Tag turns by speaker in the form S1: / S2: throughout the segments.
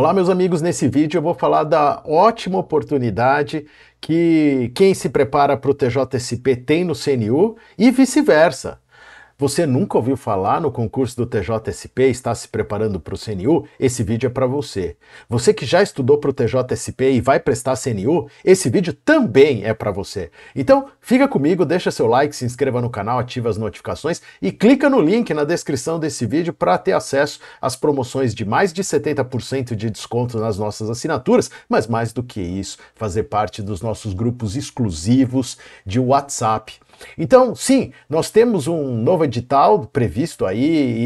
S1: Olá, meus amigos. Nesse vídeo eu vou falar da ótima oportunidade que quem se prepara para o TJSP tem no CNU e vice-versa. Você nunca ouviu falar no concurso do TJSP e está se preparando para o CNU? Esse vídeo é para você. Você que já estudou para o TJSP e vai prestar CNU? Esse vídeo também é para você. Então, fica comigo, deixa seu like, se inscreva no canal, ativa as notificações e clica no link na descrição desse vídeo para ter acesso às promoções de mais de 70% de desconto nas nossas assinaturas, mas mais do que isso, fazer parte dos nossos grupos exclusivos de WhatsApp então, sim, nós temos um novo edital previsto aí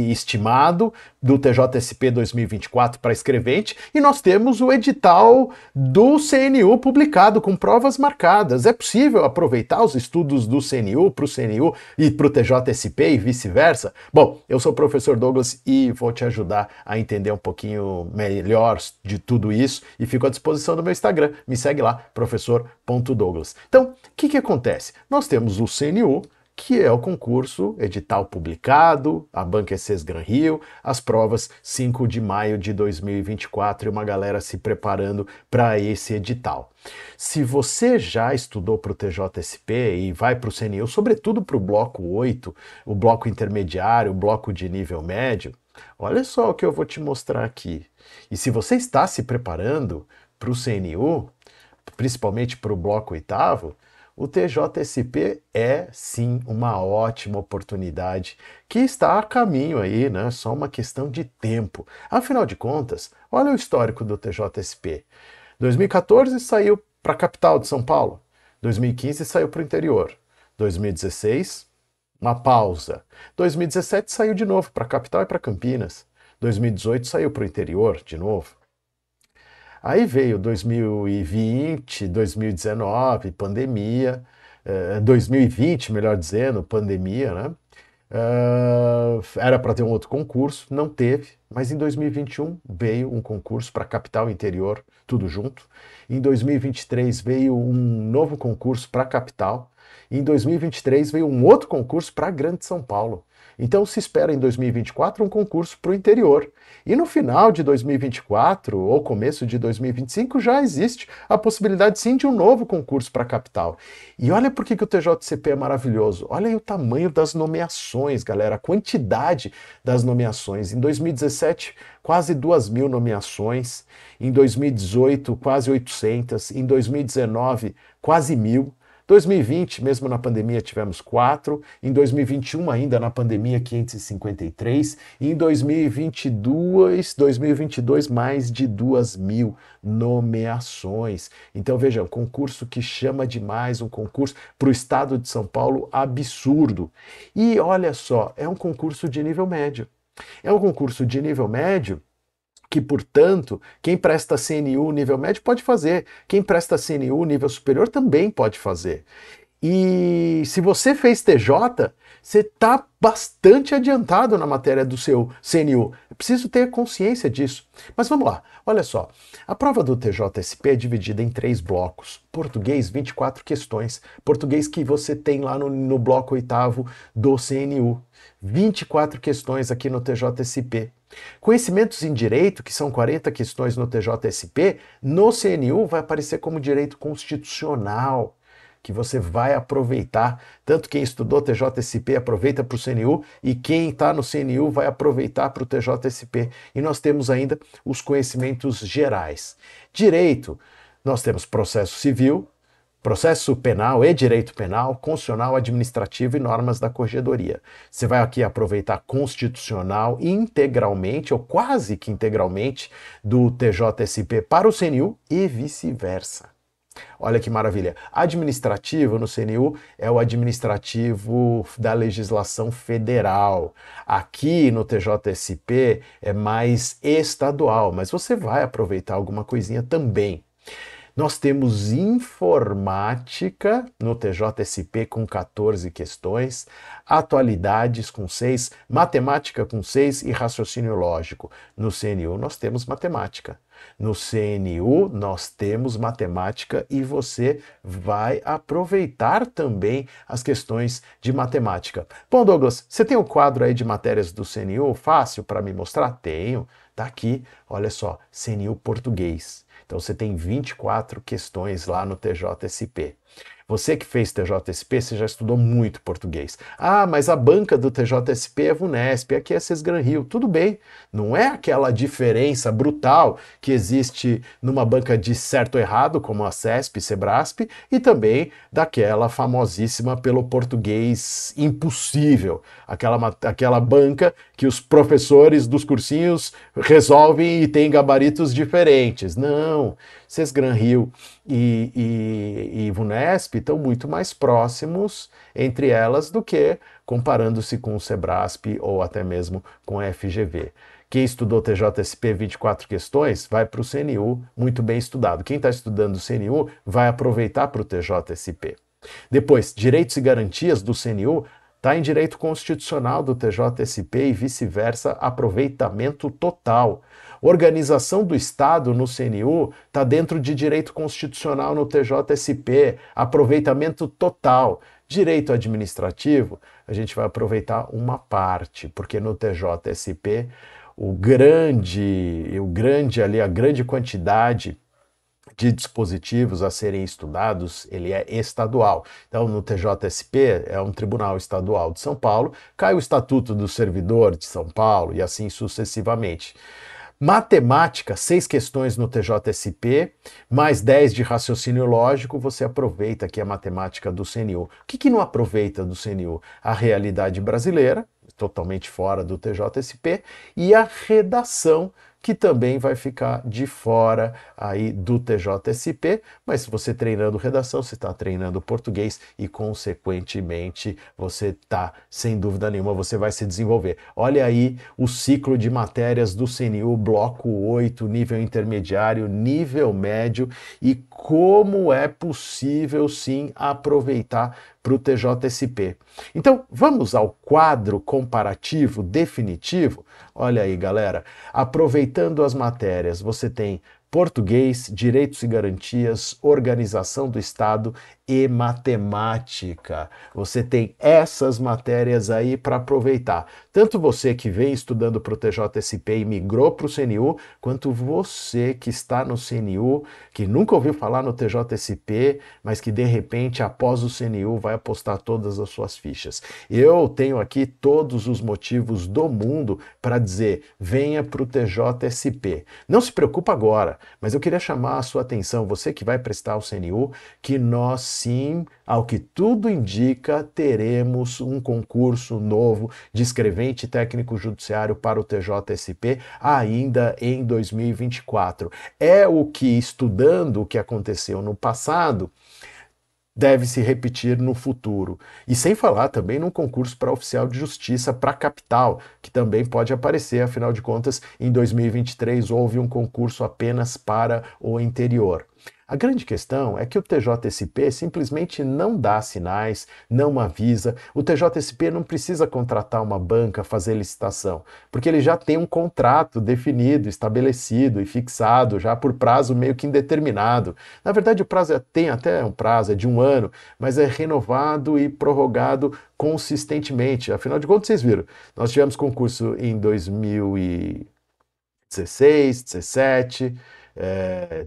S1: e estimado do TJSP 2024 para escrevente e nós temos o edital do CNU publicado com provas marcadas. É possível aproveitar os estudos do CNU para o CNU e para o TJSP e vice-versa? Bom, eu sou o professor Douglas e vou te ajudar a entender um pouquinho melhor de tudo isso e fico à disposição do meu Instagram. Me segue lá, professor.douglas. Então, o que, que acontece? Nós temos o CNU CNU, que é o concurso edital publicado, a banca é ECs Gran Rio, as provas 5 de maio de 2024 e uma galera se preparando para esse edital. Se você já estudou para o TJSP e vai para o CNU, sobretudo para o bloco 8, o bloco intermediário, o bloco de nível médio, olha só o que eu vou te mostrar aqui. E se você está se preparando para o CNU, principalmente para o bloco oitavo, o TJSP é sim uma ótima oportunidade que está a caminho aí, né? Só uma questão de tempo. Afinal de contas, olha o histórico do TJSP. 2014 saiu para a capital de São Paulo. 2015 saiu para o interior. 2016, uma pausa. 2017 saiu de novo para a capital e para Campinas. 2018 saiu para o interior de novo. Aí veio 2020, 2019, pandemia, 2020, eh, melhor dizendo, pandemia, né? Eh, era para ter um outro concurso, não teve, mas em 2021 veio um concurso para capital interior, tudo junto. Em 2023 veio um novo concurso para capital, e em 2023 veio um outro concurso para a Grande São Paulo. Então se espera em 2024 um concurso para o interior. E no final de 2024 ou começo de 2025 já existe a possibilidade sim de um novo concurso para a capital. E olha por que, o TJCP é maravilhoso. Olha aí o tamanho das nomeações, galera, a quantidade das nomeações. Em 2017, quase 2 mil nomeações. Em 2018, quase 800. Em 2019, quase mil. 2020, mesmo na pandemia, tivemos 4, em 2021, ainda na pandemia, 553, e em 2022, 2022 mais de 2 mil nomeações. Então veja, um concurso que chama demais, um concurso para o estado de São Paulo absurdo. E olha só, é um concurso de nível médio. É um concurso de nível médio que, portanto, quem presta CNU nível médio pode fazer, quem presta CNU nível superior também pode fazer. E se você fez TJ, você está bastante adiantado na matéria do seu CNU. É preciso ter consciência disso. Mas vamos lá, olha só. A prova do TJSP é dividida em três blocos. Português, 24 questões. Português que você tem lá no, no bloco oitavo do CNU. 24 questões aqui no TJSP. Conhecimentos em direito, que são 40 questões no TJSP, no CNU vai aparecer como direito constitucional, que você vai aproveitar. Tanto quem estudou TJSP aproveita para o CNU e quem está no CNU vai aproveitar para o TJSP. E nós temos ainda os conhecimentos gerais. Direito, nós temos processo civil, processo penal e direito penal, constitucional, administrativo e normas da corregedoria. Você vai aqui aproveitar constitucional integralmente, ou quase que integralmente, do TJSP para o CNU e vice-versa. Olha que maravilha. Administrativo no CNU é o administrativo da legislação federal. Aqui no TJSP é mais estadual, mas você vai aproveitar alguma coisinha também. Nós temos informática no TJSP com 14 questões, atualidades com 6, matemática com 6 e raciocínio lógico. No CNU nós temos matemática. No CNU nós temos matemática e você vai aproveitar também as questões de matemática. Bom, Douglas, você tem o um quadro aí de matérias do CNU fácil para me mostrar? Tenho, tá aqui. Olha só, CNU português. Então você tem 24 questões lá no TJSP. Você que fez TJSP, você já estudou muito português. Ah, mas a banca do TJSP é Vunesp, aqui é Sesgran Rio. Tudo bem, não é aquela diferença brutal que existe numa banca de certo ou errado, como a CESP, Sebrasp, e também daquela famosíssima pelo português impossível, aquela, aquela banca que os professores dos cursinhos resolvem e têm gabaritos diferentes. Não, Sesgran Rio e, e, e Vunesp estão muito mais próximos entre elas do que comparando-se com o Sebrasp ou até mesmo com a FGV. Quem estudou TJSP 24 questões vai para o CNU muito bem estudado. Quem está estudando o CNU vai aproveitar para o TJSP. Depois, direitos e garantias do CNU está em direito constitucional do TJSP e vice-versa, aproveitamento total. Organização do Estado no CNU está dentro de direito constitucional no TJSP, aproveitamento total. Direito administrativo, a gente vai aproveitar uma parte, porque no TJSP o grande, o grande ali, a grande quantidade de dispositivos a serem estudados, ele é estadual. Então, no TJSP, é um tribunal estadual de São Paulo, cai o Estatuto do Servidor de São Paulo e assim sucessivamente. Matemática, seis questões no TJSP, mais dez de raciocínio lógico, você aproveita aqui a matemática do CNU. O que, que não aproveita do CNU? A realidade brasileira, totalmente fora do TJSP, e a redação que também vai ficar de fora aí do TJSP, mas se você treinando redação, você está treinando português e, consequentemente, você está, sem dúvida nenhuma, você vai se desenvolver. Olha aí o ciclo de matérias do CNU, bloco 8, nível intermediário, nível médio e como é possível sim aproveitar para o TJSP. Então, vamos ao quadro comparativo definitivo? Olha aí, galera. Aproveitando as matérias, você tem português, direitos e garantias, organização do Estado e matemática. Você tem essas matérias aí para aproveitar. Tanto você que vem estudando para o TJSP e migrou para o CNU, quanto você que está no CNU, que nunca ouviu falar no TJSP, mas que de repente, após o CNU, vai apostar todas as suas fichas. Eu tenho aqui todos os motivos do mundo para dizer: venha para o TJSP. Não se preocupa agora. Mas eu queria chamar a sua atenção, você que vai prestar o CNU, que nós sim, ao que tudo indica, teremos um concurso novo de escrevente técnico judiciário para o TJSP ainda em 2024. É o que, estudando o que aconteceu no passado, deve se repetir no futuro. E sem falar também num concurso para oficial de justiça para capital, que também pode aparecer, afinal de contas, em 2023 houve um concurso apenas para o interior. A grande questão é que o TJSP simplesmente não dá sinais, não avisa. O TJSP não precisa contratar uma banca, fazer licitação, porque ele já tem um contrato definido, estabelecido e fixado, já por prazo meio que indeterminado. Na verdade, o prazo é, tem até um prazo, é de um ano, mas é renovado e prorrogado consistentemente. Afinal de contas, vocês viram, nós tivemos concurso em 2016, 2017, é,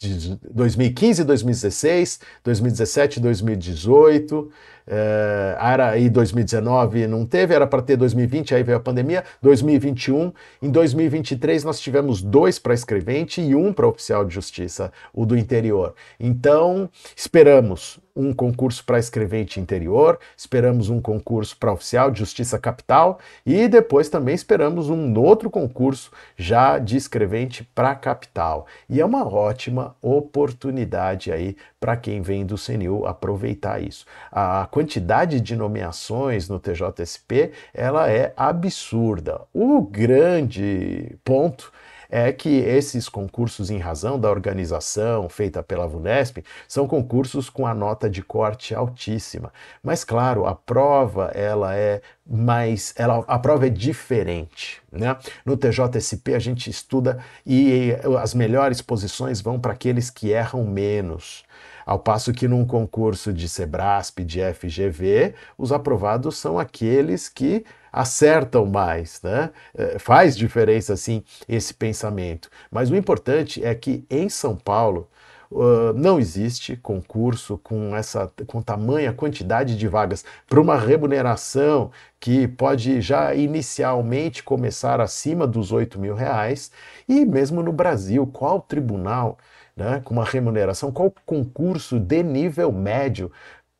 S1: 2015, 2016, 2017, 2018. Eh, era aí 2019 não teve, era para ter 2020, aí veio a pandemia, 2021. Em 2023 nós tivemos dois para escrevente e um para oficial de justiça, o do interior. Então, esperamos um concurso para escrevente interior, esperamos um concurso para oficial de justiça capital e depois também esperamos um outro concurso já de escrevente para capital. E é uma ótima oportunidade aí para quem vem do CNU aproveitar isso. A quantidade de nomeações no TJSP ela é absurda. O grande ponto é que esses concursos, em razão da organização feita pela VUNESP, são concursos com a nota de corte altíssima. Mas, claro, a prova ela é mais, ela, a prova é diferente. Né? No TJSP a gente estuda e as melhores posições vão para aqueles que erram menos. Ao passo que num concurso de Sebrasp, de FGV, os aprovados são aqueles que acertam mais, né? É, faz diferença assim esse pensamento. Mas o importante é que em São Paulo uh, não existe concurso com essa com tamanha quantidade de vagas para uma remuneração que pode já inicialmente começar acima dos 8 mil reais e mesmo no Brasil qual tribunal né, com uma remuneração? Qual concurso de nível médio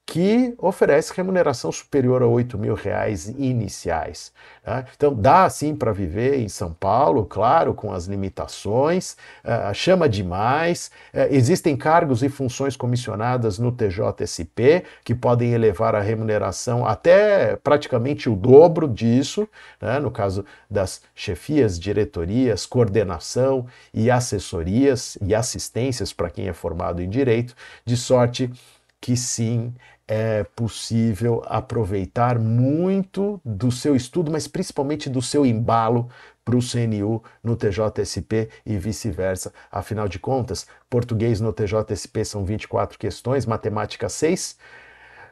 S1: que oferece remuneração superior a 8 mil reais iniciais. Né? Então dá sim para viver em São Paulo, claro, com as limitações, uh, chama demais, uh, existem cargos e funções comissionadas no TJSP que podem elevar a remuneração até praticamente o dobro disso, né? no caso das chefias, diretorias, coordenação e assessorias e assistências para quem é formado em direito, de sorte que sim, é possível aproveitar muito do seu estudo, mas principalmente do seu embalo para o CNU no TJSP e vice-versa. Afinal de contas, português no TJSP são 24 questões, matemática 6.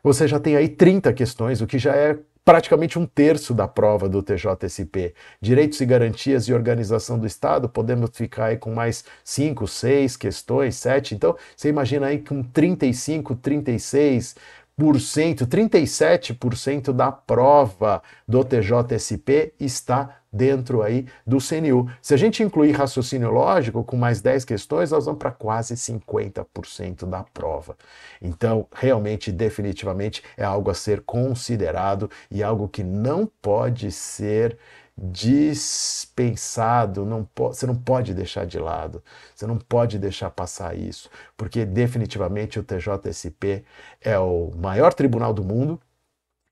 S1: Você já tem aí 30 questões, o que já é praticamente um terço da prova do TJSP. Direitos e garantias e organização do Estado, podemos ficar aí com mais 5, 6 questões, 7. Então, você imagina aí com 35, 36, 37% da prova do TJSP está dentro aí do CNU. Se a gente incluir raciocínio lógico com mais 10 questões, nós vamos para quase 50% da prova. Então, realmente, definitivamente é algo a ser considerado e algo que não pode ser dispensado, não pode, você não pode deixar de lado, você não pode deixar passar isso, porque definitivamente o TJSP é o maior tribunal do mundo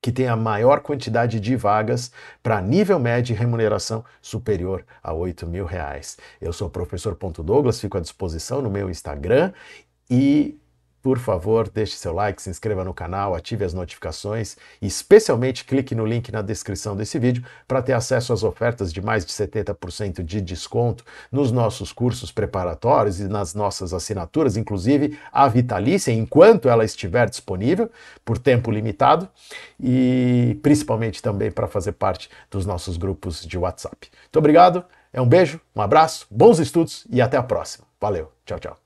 S1: que tem a maior quantidade de vagas para nível médio e remuneração superior a 8 mil reais. Eu sou o professor Douglas, fico à disposição no meu Instagram e por favor, deixe seu like, se inscreva no canal, ative as notificações e especialmente clique no link na descrição desse vídeo para ter acesso às ofertas de mais de 70% de desconto nos nossos cursos preparatórios e nas nossas assinaturas, inclusive a vitalícia, enquanto ela estiver disponível por tempo limitado e principalmente também para fazer parte dos nossos grupos de WhatsApp. Muito obrigado, é um beijo, um abraço, bons estudos e até a próxima. Valeu, tchau, tchau.